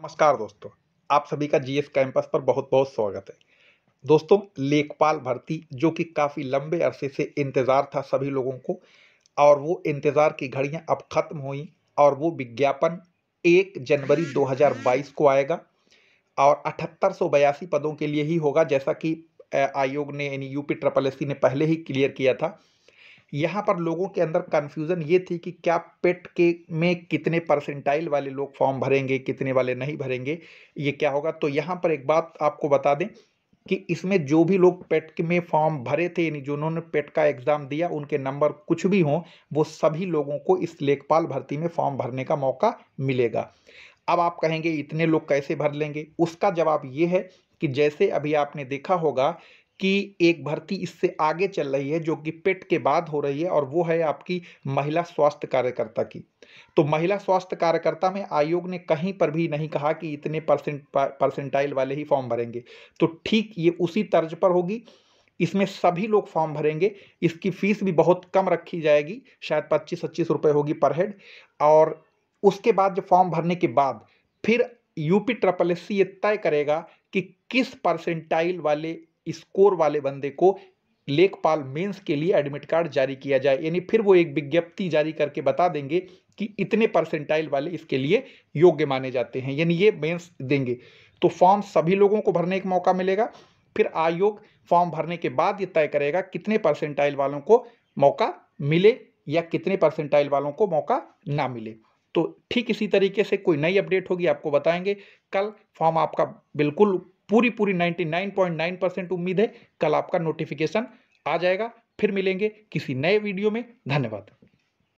नमस्कार दोस्तों आप सभी का जीएस कैंपस पर बहुत बहुत स्वागत है दोस्तों लेखपाल भर्ती जो कि काफ़ी लंबे अरसे से इंतज़ार था सभी लोगों को और वो इंतज़ार की घड़ियां अब ख़त्म हुई और वो विज्ञापन एक जनवरी 2022 को आएगा और अठहत्तर पदों के लिए ही होगा जैसा कि आयोग ने यानी यूपी ट्रिपल एस ने पहले ही क्लियर किया था यहाँ पर लोगों के अंदर कन्फ्यूज़न ये थी कि क्या पेट के में कितने परसेंटाइल वाले लोग फॉर्म भरेंगे कितने वाले नहीं भरेंगे ये क्या होगा तो यहाँ पर एक बात आपको बता दें कि इसमें जो भी लोग पेट में फॉर्म भरे थे यानी जिन्होंने पेट का एग्ज़ाम दिया उनके नंबर कुछ भी हों वो सभी लोगों को इस लेखपाल भर्ती में फॉर्म भरने का मौका मिलेगा अब आप कहेंगे इतने लोग कैसे भर लेंगे उसका जवाब ये है कि जैसे अभी आपने देखा होगा कि एक भर्ती इससे आगे चल रही है जो कि पेट के बाद हो रही है और वो है आपकी महिला स्वास्थ्य कार्यकर्ता की तो महिला स्वास्थ्य कार्यकर्ता में आयोग ने कहीं पर भी नहीं कहा कि इतने परसेंट परसेंटाइल वाले ही फॉर्म भरेंगे तो ठीक ये उसी तर्ज पर होगी इसमें सभी लोग फॉर्म भरेंगे इसकी फीस भी बहुत कम रखी जाएगी शायद पच्चीस पच्चीस रुपये होगी पर हेड और उसके बाद जो फॉर्म भरने के बाद फिर यूपी ट्रिपल एस सी ये तय करेगा कि किस परसेंटाइल वाले स्कोर वाले बंदे को लेखपाल मेंस के लिए एडमिट कार्ड जारी किया जाए यानी फिर वो एक विज्ञप्ति जारी करके बता देंगे कि इतने परसेंटाइल वाले इसके लिए योग्य माने जाते हैं यानी ये मेंस देंगे तो फॉर्म सभी लोगों को भरने का मौका मिलेगा फिर आयोग फॉर्म भरने के बाद ये तय करेगा कितने परसेंटाइल वालों को मौका मिले या कितने परसेंटाइल वालों को मौका ना मिले तो ठीक इसी तरीके से कोई नई अपडेट होगी आपको बताएंगे कल फॉर्म आपका बिल्कुल पूरी पूरी 99.9 परसेंट उम्मीद है कल आपका नोटिफिकेशन आ जाएगा फिर मिलेंगे किसी नए वीडियो में धन्यवाद